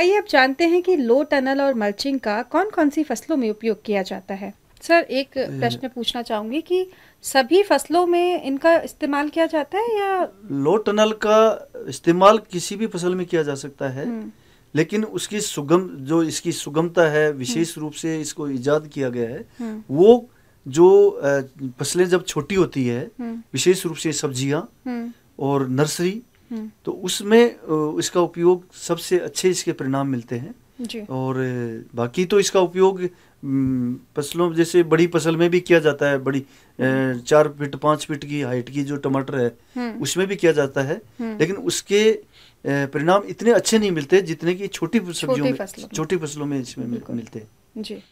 आइए अब जानते हैं कि लो टनल और मल्चिंग का कौन कौन सी फसलों में उपयोग किया जाता है सर एक प्रश्न पूछना चाहूंगी कि सभी फसलों में इनका इस्तेमाल किया जाता है या लो टनल का इस्तेमाल किसी भी फसल में किया जा सकता है हम्म। लेकिन उसकी सुगम जो इसकी सुगमता है विशेष हम्म। रूप से इसको ईजाद किया गया है हम्म। वो जो फसलें जब छोटी होती है विशेष रूप से सब्जियां और नर्सरी तो उसमें इसका उपयोग सबसे अच्छे इसके परिणाम मिलते हैं और बाकी तो इसका उपयोग फसलों जैसे बड़ी फसल में भी किया जाता है बड़ी चार फीट पांच फीट की हाइट की जो टमाटर है हम्म। उसमें भी किया जाता है हम्म। लेकिन उसके परिणाम इतने अच्छे नहीं मिलते जितने की छोटी सब्जियों में छोटी फसलों में इसमें मिलते हैं जी